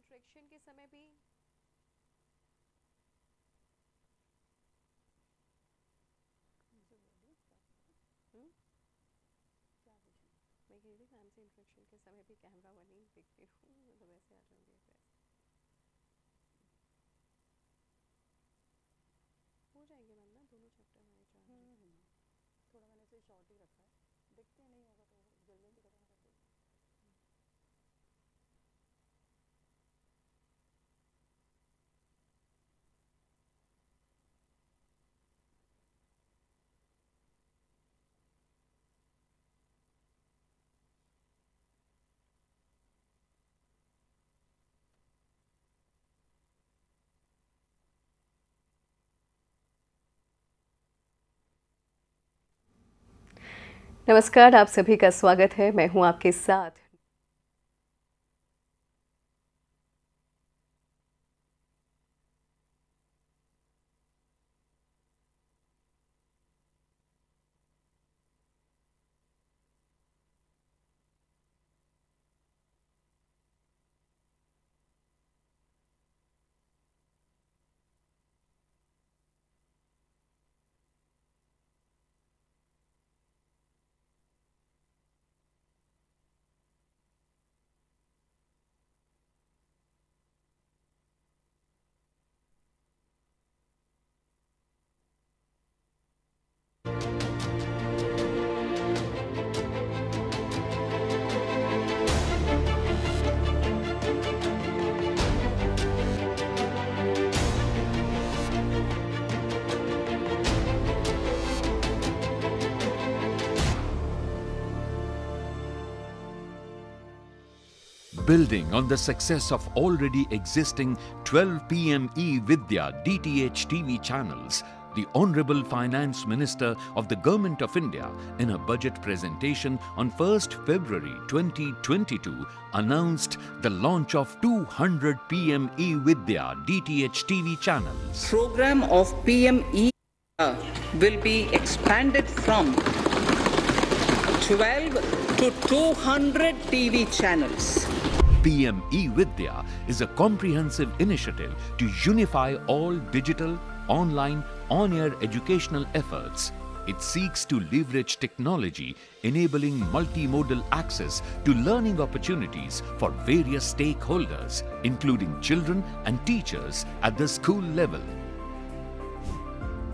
Interaction के समय भी हम्म? मैं के समय भी कैमरा वाली देखती हूँ वैसे मतलब आ जाऊँगी हो जाएंगे मैम ना दोनों चैप्टर हमारे हम्म, हम्म। थोड़ा मैंने इसे शॉर्ट ही रखा है देखते हैं नहीं होगा तो जल्दी नमस्कार आप सभी का स्वागत है मैं हूं आपके साथ building on the success of already existing 12 PME Vidya DTH TV channels, the Honorable Finance Minister of the Government of India in a budget presentation on 1st February 2022 announced the launch of 200 PME Vidya DTH TV channels. Program of PME will be expanded from 12 to 200 TV channels. PM eVidya is a comprehensive initiative to unify all digital, online, on-air educational efforts. It seeks to leverage technology, enabling multimodal access to learning opportunities for various stakeholders, including children and teachers at the school level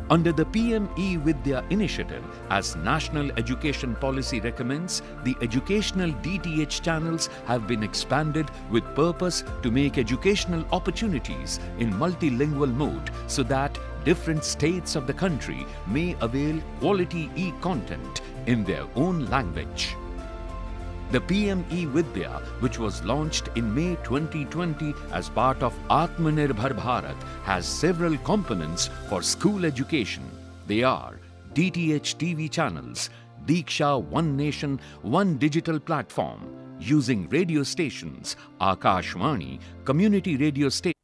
under the PME Vidya initiative, as National Education Policy recommends, the educational DTH channels have been expanded with purpose to make educational opportunities in multilingual mode so that different states of the country may avail quality e-content in their own language. The PME Vidya, which was launched in May 2020 as part of Atmanirbhar Bharat, has several components for school education. They are DTH TV channels, Deeksha One Nation, One Digital Platform, using radio stations, Akashwani, community radio stations,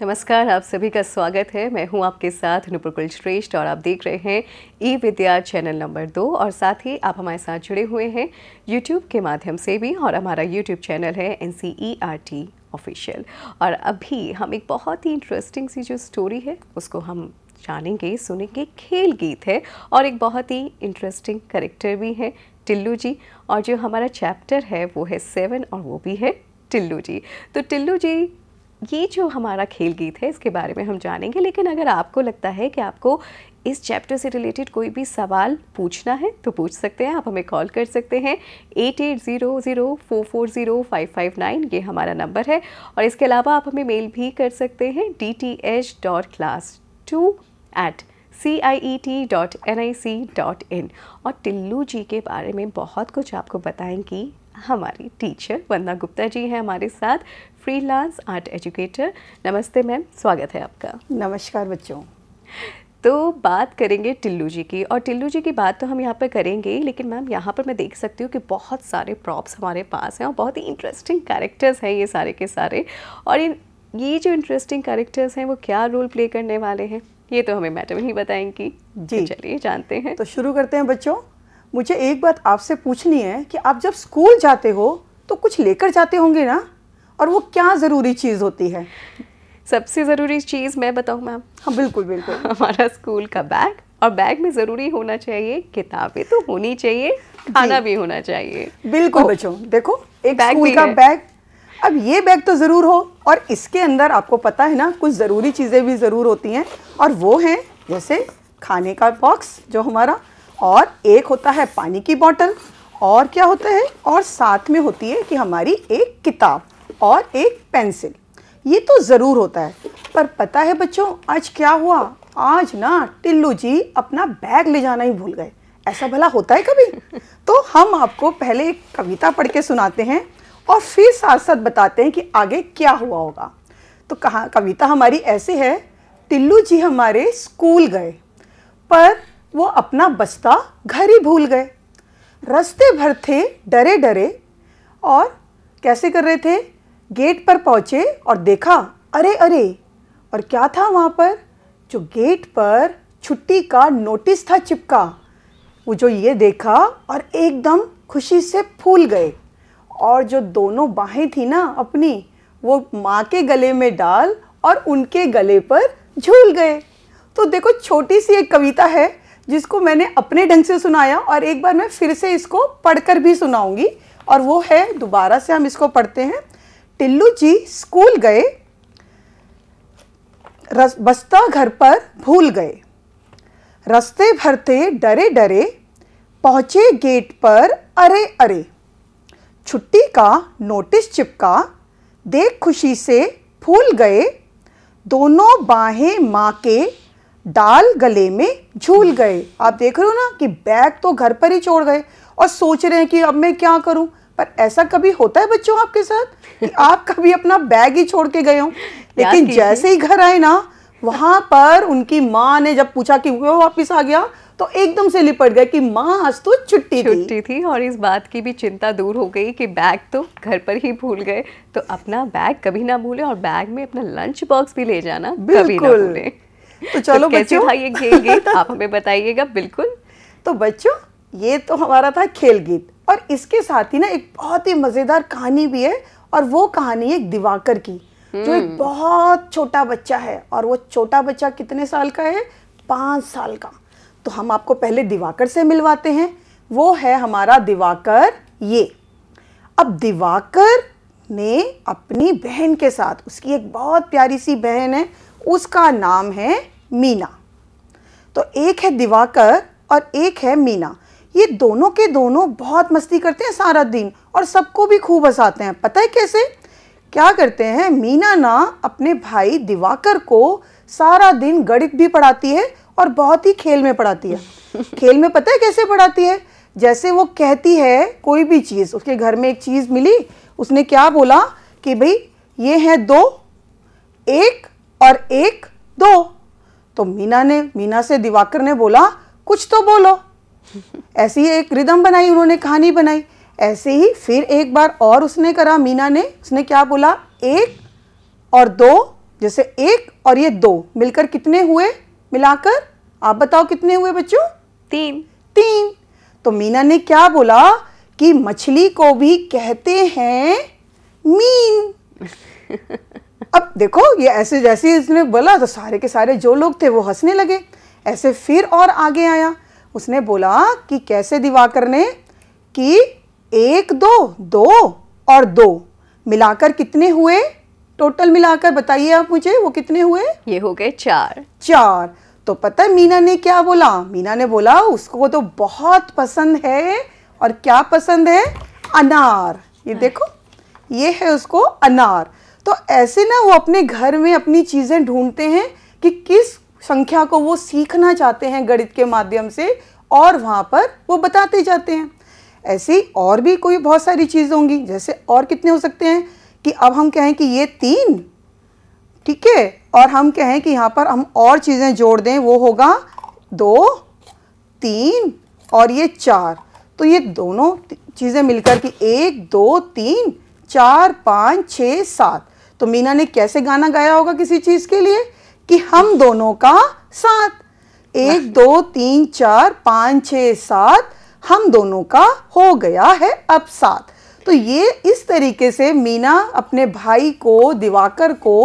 नमस्कार आप सभी का स्वागत है मैं हूं आपके साथ नुपुर श्रेष्ठ और आप देख रहे हैं ई विद्या चैनल नंबर दो और साथ ही आप हमारे साथ जुड़े हुए हैं यूट्यूब के माध्यम से भी और हमारा यूट्यूब चैनल है N C E R T official और अभी हम एक बहुत ही इंटरेस्टिंग सी जो स्टोरी है उसको हम जानेंगे सुनेंगे खेल गीत है और एक बहुत ही इंटरेस्टिंग करेक्टर भी है टिल्लू जी और जो हमारा चैप्टर है वो है सेवन और वो भी है टिल्लू जी तो टिल्लू जी ये जो हमारा खेल गीत है इसके बारे में हम जानेंगे लेकिन अगर आपको लगता है कि आपको इस चैप्टर से रिलेटेड कोई भी सवाल पूछना है तो पूछ सकते हैं आप हमें कॉल कर सकते हैं eight eight zero zero four four zero five five nine ये हमारा नंबर है और इसके अलावा आप हमें मेल भी कर सकते हैं D T H dot class two eight C I E T dot N I C dot in और टिल्लू जी के बारे में बहुत कुछ आपको बताएंगी हमारी टीचर वंदना गुप्ता जी हैं हमारे साथ फ्रीलांस आर्ट एजुकेटर नमस्ते मैम स्वागत है आपका नमस्कार बच्चों तो बात करेंगे टिल्लू जी की और टिल्लू जी की बात तो हम यहाँ पर करेंगे लेकिन मैम यहाँ पर मैं देख सकती हूँ कि बहुत सारे प्रॉप्स हमारे पास हैं और बहुत ही इंटरेस्टिंग कैरेक्टर्स हैं ये सारे के सारे और इन ये जो इंटरेस्टिंग कैरेक्टर्स हैं वो क्या रोल प्ले करने वाले हैं ये तो हमें मैडम ही बताएंगी जी तो चलिए जानते हैं तो शुरू करते हैं बच्चों मुझे एक बात आपसे पूछनी है कि आप जब स्कूल जाते हो तो कुछ लेकर जाते होंगे ना और वो क्या ज़रूरी चीज़ होती है सबसे ज़रूरी चीज़ मैं बताऊँ मैम हाँ बिल्कुल बिल्कुल हमारा स्कूल का बैग और बैग में ज़रूरी होना चाहिए किताबें तो होनी चाहिए खाना भी होना चाहिए बिल्कुल तो बच्चों देखो एक बैग स्कूल का बैग अब ये बैग तो ज़रूर हो और इसके अंदर आपको पता है ना कुछ ज़रूरी चीज़ें भी ज़रूर होती हैं और वो हैं जैसे खाने का बॉक्स जो हमारा और एक होता है पानी की बॉटल और क्या होता है और साथ में होती है कि हमारी एक किताब और एक पेंसिल ये तो ज़रूर होता है पर पता है बच्चों आज क्या हुआ आज ना टिल्लू जी अपना बैग ले जाना ही भूल गए ऐसा भला होता है कभी तो हम आपको पहले एक कविता पढ़ के सुनाते हैं और फिर साथ साथ बताते हैं कि आगे क्या हुआ होगा तो कहा कविता हमारी ऐसे है टिल्लू जी हमारे स्कूल गए पर वो अपना बस्ता घर ही भूल गए रास्ते भर थे डरे डरे और कैसे कर रहे थे गेट पर पहुँचे और देखा अरे अरे और क्या था वहाँ पर जो गेट पर छुट्टी का नोटिस था चिपका वो जो ये देखा और एकदम खुशी से फूल गए और जो दोनों बाहें थी ना अपनी वो माँ के गले में डाल और उनके गले पर झूल गए तो देखो छोटी सी एक कविता है जिसको मैंने अपने ढंग से सुनाया और एक बार मैं फिर से इसको पढ़कर भी सुनाऊंगी और वो है दोबारा से हम इसको पढ़ते हैं टिल्लू जी स्कूल गए बस्ता घर पर भूल गए रास्ते भरते डरे डरे पहुंचे गेट पर अरे अरे छुट्टी का नोटिस चिपका देख खुशी से फूल गए दोनों बाहें माँ के डाल गले में झूल गए आप देख रहे हो ना कि बैग तो घर पर ही छोड़ गए और सोच रहे हैं कि अब मैं क्या करूं पर ऐसा कभी होता है बच्चों आपके साथ आप कभी अपना बैग ही छोड़ के गए हो लेकिन जैसे ही घर आए ना वहां पर उनकी माँ ने जब पूछा कि वो वापस आ गया तो एकदम से लिपट गए कि माँ आज तो छुट्टी छुट्टी थी।, थी और इस बात की भी चिंता दूर हो गई कि बैग तो घर पर ही भूल गए तो अपना बैग कभी ना भूले और बैग में अपना लंच बॉक्स भी ले जाना कभी ना भूले तो, तो चलो तो कैसे था ये खेल गीत आप हमें बताइएगा बिल्कुल तो बच्चों ये तो हमारा था खेल गीत और इसके साथ ही ना एक बहुत ही मज़ेदार कहानी भी है और वो कहानी है एक दिवाकर की जो एक हम्म। बहुत छोटा बच्चा है और वो छोटा बच्चा कितने साल का है पाँच साल का तो हम आपको पहले दिवाकर से मिलवाते हैं वो है हमारा दिवाकर ये अब दिवाकर ने अपनी बहन के साथ उसकी एक बहुत प्यारी सी बहन है उसका नाम है मीना तो एक है दिवाकर और एक है मीना ये दोनों के दोनों बहुत मस्ती करते हैं सारा दिन और सबको भी खूब हंसाते हैं पता है कैसे क्या करते हैं मीना ना अपने भाई दिवाकर को सारा दिन गणित भी पढ़ाती है और बहुत ही खेल में पढ़ाती है खेल में पता है कैसे पढ़ाती है जैसे वो कहती है कोई भी चीज़ उसके घर में एक चीज़ मिली उसने क्या बोला कि भाई ये है दो एक और एक दो तो मीना ने मीना से दिवाकर ने बोला कुछ तो बोलो ऐसी एक रिदम बनाई उन्होंने कहानी बनाई ऐसे ही फिर एक बार और उसने करा मीना ने उसने क्या बोला एक और दो जैसे एक और ये दो मिलकर कितने हुए मिलाकर आप बताओ कितने हुए बच्चों तीन तीन तो मीना ने क्या बोला कि मछली को भी कहते हैं मीन अब देखो ये ऐसे जैसे इसने बोला तो सारे के सारे जो लोग थे वो हंसने लगे ऐसे फिर और आगे आया उसने बोला कि कैसे दिवाकर ने कि एक दो दो और दो मिलाकर कितने हुए टोटल मिलाकर बताइए आप मुझे वो कितने हुए ये हो गए चार चार तो पता है मीना ने क्या बोला मीना ने बोला उसको तो बहुत पसंद है और क्या पसंद है अनार ये हाँ। देखो ये है उसको अनार तो ऐसे ना वो अपने घर में अपनी चीज़ें ढूंढते हैं कि किस संख्या को वो सीखना चाहते हैं गणित के माध्यम से और वहाँ पर वो बताते जाते हैं ऐसी और भी कोई बहुत सारी चीज़ होंगी जैसे और कितने हो सकते हैं कि अब हम कहें कि ये तीन ठीक है और हम कहें कि यहाँ पर हम और चीज़ें जोड़ दें वो होगा दो तीन और ये चार तो ये दोनों चीज़ें मिलकर कि एक दो तीन चार पाँच छः सात तो मीना ने कैसे गाना गाया होगा किसी चीज़ के लिए कि हम दोनों का साथ एक दो तीन चार पाँच छ सात हम दोनों का हो गया है अब साथ तो ये इस तरीके से मीना अपने भाई को दिवाकर को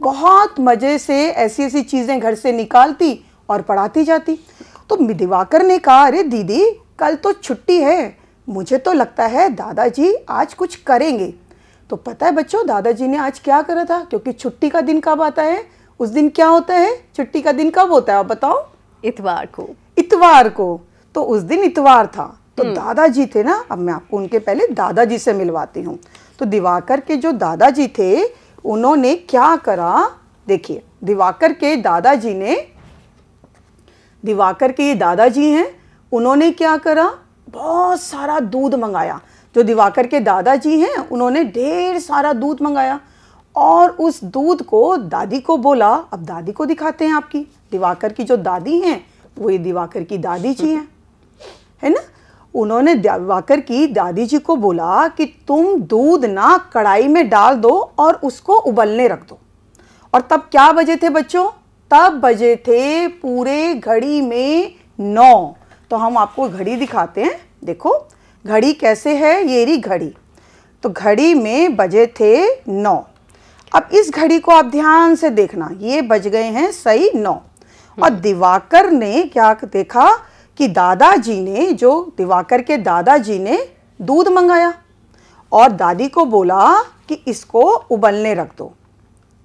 बहुत मज़े से ऐसी ऐसी चीज़ें घर से निकालती और पढ़ाती जाती तो दिवाकर ने कहा अरे दीदी कल तो छुट्टी है मुझे तो लगता है दादाजी आज कुछ करेंगे तो पता है बच्चों दादाजी ने आज क्या करा था क्योंकि छुट्टी का दिन कब आता है उस दिन क्या होता है छुट्टी का दिन कब होता है आप बताओ इतवार को इतवार को तो उस दिन इतवार था तो हम्म। दादाजी थे ना अब मैं आपको उनके पहले दादाजी से मिलवाती हूँ तो दिवाकर के जो दादाजी थे उन्होंने क्या करा देखिए दिवाकर के दादाजी ने दिवाकर के ये दादाजी हैं उन्होंने क्या करा बहुत सारा दूध मंगाया जो दिवाकर के दादाजी हैं उन्होंने ढेर सारा दूध मंगाया और उस दूध को दादी को बोला अब दादी को दिखाते हैं आपकी दिवाकर की जो दादी हैं वो ये दिवाकर की दादी जी हैं है ना उन्होंने दिवाकर की दादी जी को बोला कि तुम दूध ना कढ़ाई में डाल दो और उसको उबलने रख दो और तब क्या बजे थे बच्चों तब बजे थे पूरे घड़ी में नौ तो हम आपको घड़ी दिखाते हैं देखो घड़ी कैसे है ये घड़ी तो घड़ी में बजे थे नौ अब इस घड़ी को आप ध्यान से देखना ये बज गए हैं सही नौ और हम्म। दिवाकर ने क्या देखा कि दादाजी ने जो दिवाकर के दादाजी ने दूध मंगाया और दादी को बोला कि इसको उबलने रख दो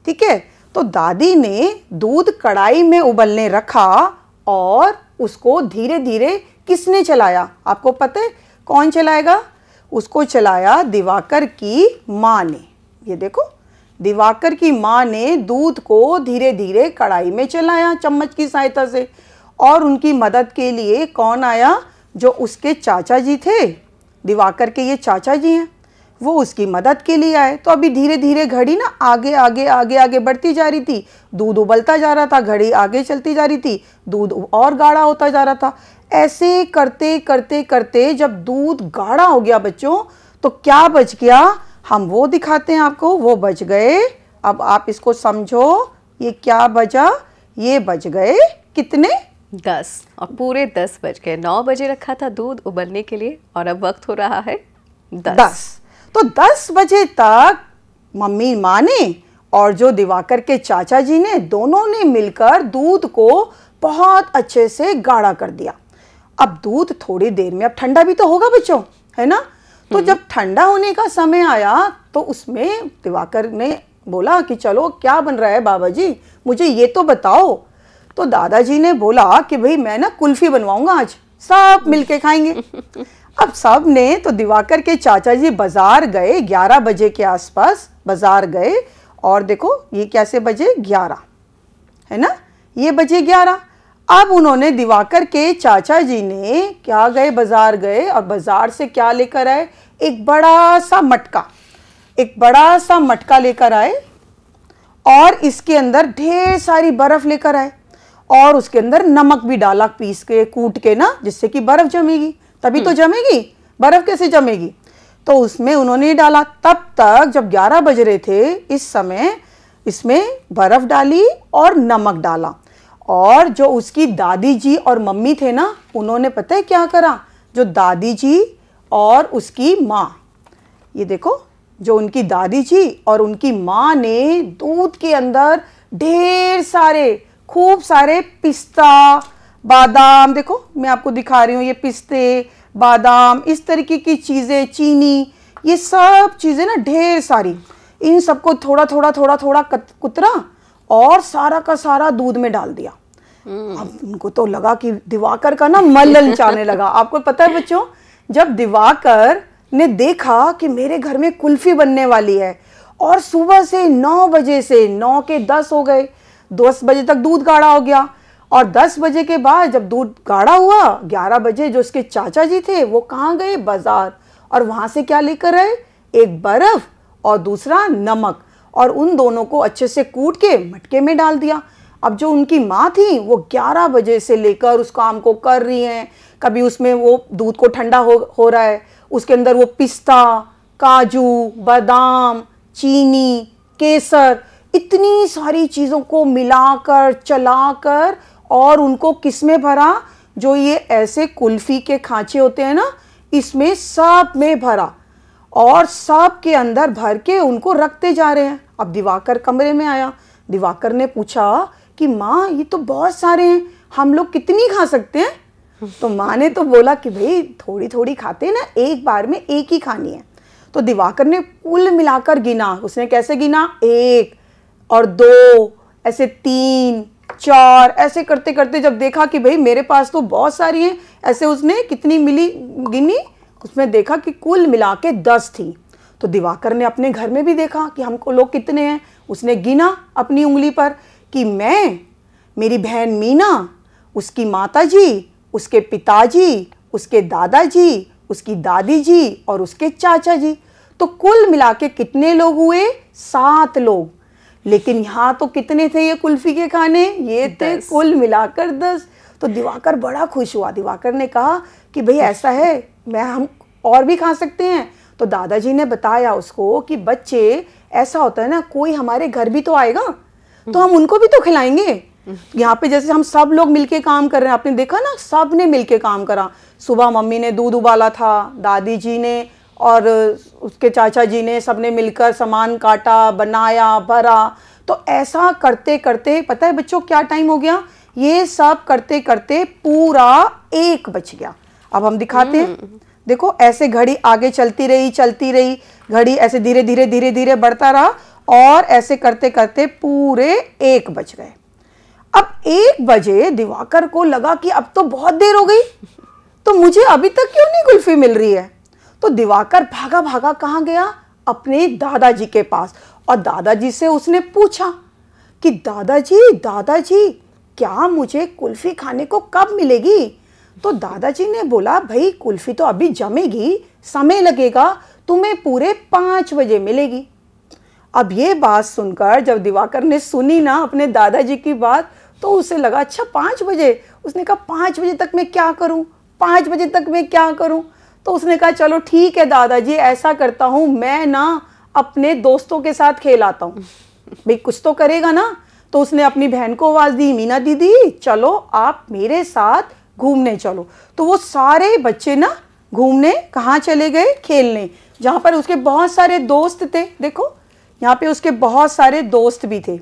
ठीक है तो दादी ने दूध कढ़ाई में उबलने रखा और उसको धीरे धीरे किसने चलाया आपको पता है कौन चलाएगा उसको चलाया दिवाकर की माँ ने ये देखो दिवाकर की माँ ने दूध को धीरे धीरे कढ़ाई में चलाया चम्मच की सहायता से और उनकी मदद के लिए कौन आया जो उसके चाचा जी थे दिवाकर के ये चाचा जी हैं वो उसकी मदद के लिए आए तो अभी धीरे धीरे घड़ी ना आगे आगे आगे आगे बढ़ती जा रही थी दूध उबलता जा रहा था घड़ी आगे चलती जा रही थी दूध और गाढ़ा होता जा रहा था ऐसे करते करते करते जब दूध गाढ़ा हो गया बच्चों तो क्या बच गया हम वो दिखाते हैं आपको वो बज गए अब आप इसको समझो ये क्या बजा ये बज गए कितने दस और पूरे दस बज गए नौ बजे रखा था दूध उबलने के लिए और अब वक्त हो रहा है दस, दस। तो दस बजे तक मम्मी माँ ने और जो दिवाकर के चाचा जी ने दोनों ने मिलकर दूध को बहुत अच्छे से गाढ़ा कर दिया अब दूध थोड़ी देर में अब ठंडा भी तो होगा बच्चों है ना तो जब ठंडा होने का समय आया तो उसमें दिवाकर ने बोला कि चलो क्या बन रहा है बाबा जी मुझे ये तो बताओ तो दादाजी ने बोला कि भाई मैं ना कुल्फी बनवाऊंगा आज सब मिलके खाएंगे अब सब ने तो दिवाकर के चाचा जी बाजार गए 11 बजे के आसपास बाजार गए और देखो ये कैसे बजे 11 है ना ये बजे अब उन्होंने दिवाकर के चाचा जी ने क्या गए बाजार गए और बाजार से क्या लेकर आए एक बड़ा सा मटका एक बड़ा सा मटका लेकर आए और इसके अंदर ढेर सारी बर्फ लेकर आए और उसके अंदर नमक भी डाला पीस के कूट के ना जिससे कि बर्फ जमेगी तभी तो हम्म। जमेगी बर्फ कैसे जमेगी तो उसमें उन्होंने डाला तब तक जब 11 बज रहे थे इस समय इसमें बर्फ डाली और नमक डाला और जो उसकी दादी जी और मम्मी थे ना उन्होंने पता है क्या करा जो दादी जी और उसकी माँ ये देखो जो उनकी दादी जी और उनकी माँ ने दूध के अंदर ढेर सारे खूब सारे पिस्ता बादाम देखो मैं आपको दिखा रही हूँ ये पिस्ते बादाम इस तरीके की चीज़ें चीनी ये सब चीज़ें ना ढेर सारी इन सबको थोड़ा थोड़ा थोड़ा थोड़ा कुतरा और सारा का सारा दूध में डाल दिया अब उनको तो लगा कि दिवाकर का ना मल ललचाने लगा आपको पता है बच्चों जब दिवाकर ने देखा कि मेरे घर में कुल्फी बनने वाली है और सुबह से नौ बजे से नौ के दस हो गए दस बजे तक दूध गाढ़ा हो गया और दस बजे के बाद जब दूध गाढ़ा हुआ ग्यारह बजे जो उसके चाचा जी थे वो कहाँ गए बाजार और वहां से क्या लेकर आए एक बर्फ और दूसरा नमक और उन दोनों को अच्छे से कूट के मटके में डाल दिया अब जो उनकी माँ थी वो 11 बजे से लेकर उस काम को कर रही हैं कभी उसमें वो दूध को ठंडा हो हो रहा है उसके अंदर वो पिस्ता काजू बादाम चीनी केसर इतनी सारी चीज़ों को मिलाकर चलाकर और उनको किस में भरा जो ये ऐसे कुल्फ़ी के खाँचे होते हैं ना इसमें सब में भरा और सब के अंदर भर के उनको रखते जा रहे हैं अब दिवाकर कमरे में आया दिवाकर ने पूछा कि माँ ये तो बहुत सारे हैं हम लोग कितनी खा सकते हैं तो माँ ने तो बोला कि भाई थोड़ी थोड़ी खाते ना एक बार में एक ही खानी है तो दिवाकर ने कुल मिलाकर गिना उसने कैसे गिना एक और दो ऐसे तीन चार ऐसे करते करते जब देखा कि भाई मेरे पास तो बहुत सारी हैं ऐसे उसने कितनी मिली गिनी उसमें देखा कि कुल मिला के दस थी तो दिवाकर ने अपने घर में भी देखा कि हमको लोग कितने हैं उसने गिना अपनी उंगली पर कि मैं मेरी बहन मीना उसकी माता जी उसके पिताजी उसके दादाजी उसकी दादी जी और उसके चाचा जी तो कुल मिला के कितने लोग हुए सात लोग लेकिन यहाँ तो कितने थे ये कुल्फी के खाने ये थे कुल मिलाकर दस तो दिवाकर बड़ा खुश हुआ दिवाकर ने कहा कि भाई ऐसा है मैं हम और भी खा सकते हैं तो दादाजी ने बताया उसको कि बच्चे ऐसा होता है ना कोई हमारे घर भी तो आएगा तो हम उनको भी तो खिलाएंगे यहाँ पे जैसे हम सब लोग मिलके काम कर रहे हैं आपने देखा ना सब ने मिलके काम करा सुबह मम्मी ने दूध उबाला था दादी जी ने और उसके चाचा जी ने सब ने मिलकर सामान काटा बनाया भरा तो ऐसा करते करते पता है बच्चों क्या टाइम हो गया ये सब करते करते पूरा एक बच गया अब हम दिखाते हैं देखो ऐसे घड़ी आगे चलती रही चलती रही घड़ी ऐसे धीरे धीरे धीरे धीरे बढ़ता रहा और ऐसे करते करते पूरे एक बज गए अब एक बजे दिवाकर को लगा कि अब तो बहुत देर हो गई तो मुझे अभी तक क्यों नहीं कुल्फी मिल रही है तो दिवाकर भागा भागा कहाँ गया अपने दादाजी के पास और दादाजी से उसने पूछा कि दादाजी दादाजी क्या मुझे कुल्फी खाने को कब मिलेगी तो दादाजी ने बोला भाई कुल्फी तो अभी जमेगी समय लगेगा तुम्हें पूरे पाँच बजे मिलेगी अब ये बात सुनकर जब दिवाकर ने सुनी ना अपने दादाजी की बात तो उसे लगा अच्छा पाँच बजे उसने कहा पाँच बजे तक मैं क्या करूँ पाँच बजे तक मैं क्या करूँ तो उसने कहा चलो ठीक है दादाजी ऐसा करता हूँ मैं ना अपने दोस्तों के साथ खेल आता हूँ भाई कुछ तो करेगा ना तो उसने अपनी बहन को आवाज़ दी मीना दीदी चलो आप मेरे साथ घूमने चलो तो वो सारे बच्चे ना घूमने कहाँ चले गए खेलने जहाँ पर उसके बहुत सारे दोस्त थे देखो यहाँ पे उसके बहुत सारे दोस्त भी थे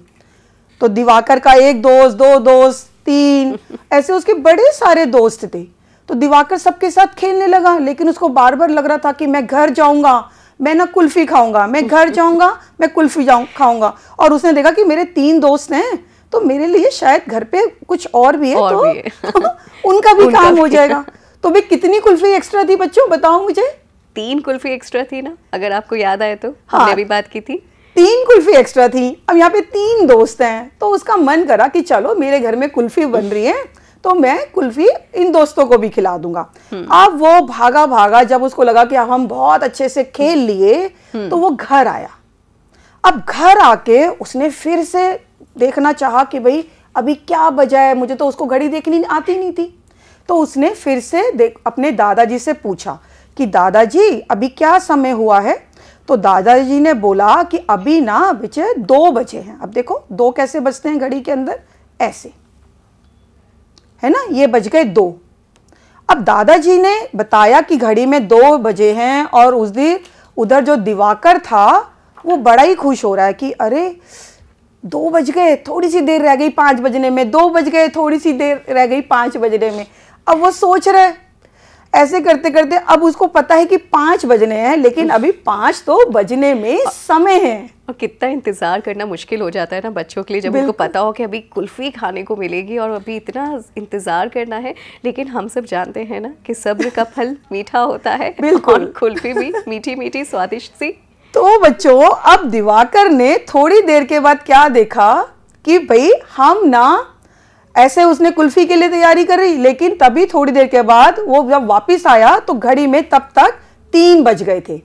तो दिवाकर का एक दोस्त दो दोस्त तीन ऐसे उसके बड़े सारे दोस्त थे तो दिवाकर सबके साथ खेलने लगा लेकिन उसको बार बार लग रहा था कि मैं घर जाऊंगा मैं ना कुल्फ़ी खाऊंगा मैं घर जाऊंगा मैं कुल्फ़ी जाऊँ खाऊंगा और उसने देखा कि मेरे तीन दोस्त हैं तो मेरे लिए शायद घर पे कुछ और भी है और तो भी है। उनका भी उनका काम भी हो जाएगा तो भाई कितनी कुल्फी एक्स्ट्रा थी बच्चों बताओ मुझे तीन कुल्फी एक्स्ट्रा थी ना अगर आपको याद आए तो हाँ, हमने अभी बात की थी तीन कुल्फी एक्स्ट्रा थी अब यहाँ पे तीन दोस्त हैं तो उसका मन करा कि चलो मेरे घर में कुल्फी बन रही है तो मैं कुल्फी इन दोस्तों को भी खिला दूंगा हम्म। अब वो भागा भागा जब उसको लगा कि अब हम बहुत अच्छे से खेल लिए हम्म। तो वो घर आया अब घर आके उसने फिर से देखना चाहा कि भाई अभी क्या बजा है मुझे तो उसको घड़ी देखनी आती नहीं थी तो उसने फिर से देख अपने दादाजी से पूछा कि दादाजी अभी क्या समय हुआ है तो दादाजी ने बोला कि अभी ना बिचे दो बजे हैं अब देखो दो कैसे बजते हैं घड़ी के अंदर ऐसे है ना ये बज गए दो अब दादाजी ने बताया कि घड़ी में दो बजे हैं और उस दिन उधर जो दिवाकर था वो बड़ा ही खुश हो रहा है कि अरे दो बज गए थोड़ी सी देर रह गई पाँच बजने में दो बज गए थोड़ी सी देर रह गई पाँच बजने में अब वो सोच रहे ऐसे करते करते अब उसको पता है कि पाँच बजने हैं लेकिन अभी पाँच तो बजने में समय है और कितना इंतज़ार करना मुश्किल हो जाता है ना बच्चों के लिए जब उनको पता हो कि अभी कुल्फ़ी खाने को मिलेगी और अभी इतना इंतज़ार करना है लेकिन हम सब जानते हैं ना कि सब्र का फल मीठा होता है बिल्कुल कुल्फ़ी भी मीठी मीठी स्वादिष्ट सी तो बच्चों अब दिवाकर ने थोड़ी देर के बाद क्या देखा कि भाई हम ना ऐसे उसने कुल्फी के लिए तैयारी कर रही लेकिन तभी थोड़ी देर के बाद वो जब वापस आया तो घड़ी में तब तक तीन बज गए थे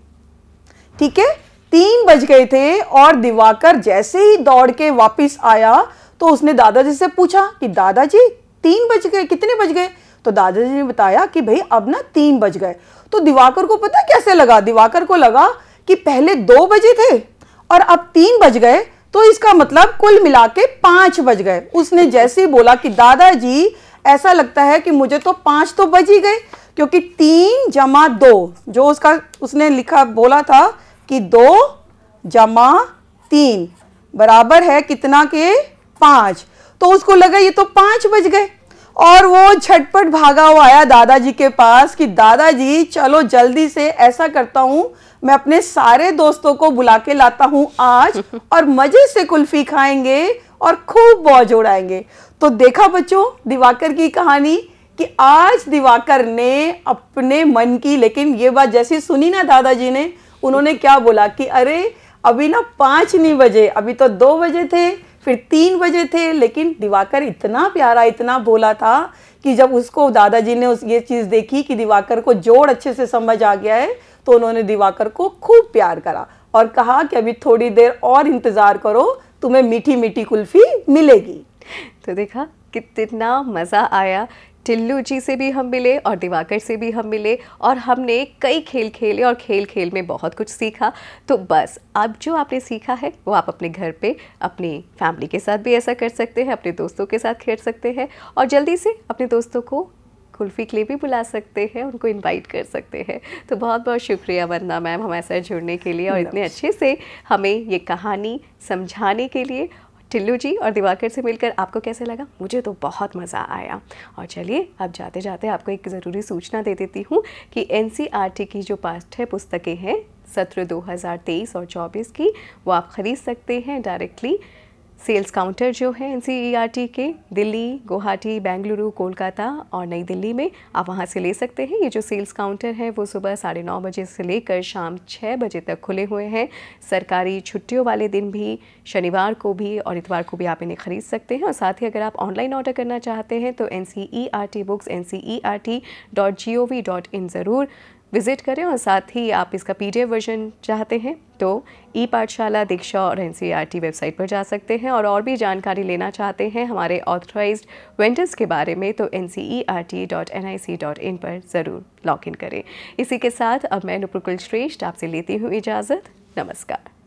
ठीक है तीन बज गए थे और दिवाकर जैसे ही दौड़ के वापस आया तो उसने दादाजी से पूछा कि दादाजी तीन बज गए कितने बज गए तो दादाजी ने बताया कि भाई अब ना तीन बज गए तो दिवाकर को पता कैसे लगा दिवाकर को लगा कि पहले दो बजे थे और अब तीन बज गए तो इसका मतलब कुल मिला के पांच बज गए उसने जैसे ही बोला कि दादाजी ऐसा लगता है कि मुझे तो पांच तो बज ही गए क्योंकि तीन जमा दो जो उसका उसने लिखा बोला था कि दो जमा तीन बराबर है कितना के पांच तो उसको लगा ये तो पांच बज गए और वो झटपट भागा हुआ आया दादाजी के पास कि दादाजी चलो जल्दी से ऐसा करता हूं मैं अपने सारे दोस्तों को बुला के लाता हूँ आज और मजे से कुल्फी खाएंगे और खूब मौज उड़ाएंगे तो देखा बच्चों दिवाकर की कहानी कि आज दिवाकर ने अपने मन की लेकिन ये बात जैसी सुनी ना दादाजी ने उन्होंने क्या बोला कि अरे अभी ना पाँच नहीं बजे अभी तो दो बजे थे फिर तीन बजे थे लेकिन दिवाकर इतना प्यारा इतना बोला था कि जब उसको दादाजी ने उस ये चीज़ देखी कि दिवाकर को जोड़ अच्छे से समझ आ गया है तो उन्होंने दिवाकर को खूब प्यार करा और कहा कि अभी थोड़ी देर और इंतज़ार करो तुम्हें मीठी मीठी कुल्फ़ी मिलेगी तो देखा कितना मज़ा आया टिल्लू जी से भी हम मिले और दिवाकर से भी हम मिले और हमने कई खेल खेले और खेल खेल में बहुत कुछ सीखा तो बस अब जो आपने सीखा है वो आप अपने घर पे अपनी फैमिली के साथ भी ऐसा कर सकते हैं अपने दोस्तों के साथ खेल सकते हैं और जल्दी से अपने दोस्तों को कुल्फ़ी के लिए भी बुला सकते हैं उनको इनवाइट कर सकते हैं तो बहुत बहुत शुक्रिया वंदना मैम हमारे साथ जुड़ने के लिए और इतने अच्छे से हमें ये कहानी समझाने के लिए टिल्लू जी और दिवाकर से मिलकर आपको कैसे लगा मुझे तो बहुत मज़ा आया और चलिए अब जाते जाते आपको एक ज़रूरी सूचना दे देती हूँ कि एन e की जो पाठ्य पुस्तकें हैं सत्र 2023 और 24 की वो आप ख़रीद सकते हैं डायरेक्टली सेल्स काउंटर जो है एन e के दिल्ली गुवाहाटी बेंगलुरु कोलकाता और नई दिल्ली में आप वहाँ से ले सकते हैं ये जो सेल्स काउंटर है वो सुबह साढ़े नौ बजे से लेकर शाम छः बजे तक खुले हुए हैं सरकारी छुट्टियों वाले दिन भी शनिवार को भी और इतवार को भी आप इन्हें ख़रीद सकते हैं और साथ ही अगर आप ऑनलाइन ऑर्डर करना चाहते हैं तो N C E R T books N C E R T dot G O V dot in ज़रूर विजिट करें और साथ ही आप इसका पी वर्जन चाहते हैं तो ई पाठशाला दीक्षा और एन वेबसाइट पर जा सकते हैं और और भी जानकारी लेना चाहते हैं हमारे ऑथराइज वेंडर्स के बारे में तो एन e पर ज़रूर लॉग इन करें इसी के साथ अब मैं नुपुर श्रेष्ठ आपसे लेती हूँ इजाज़त नमस्कार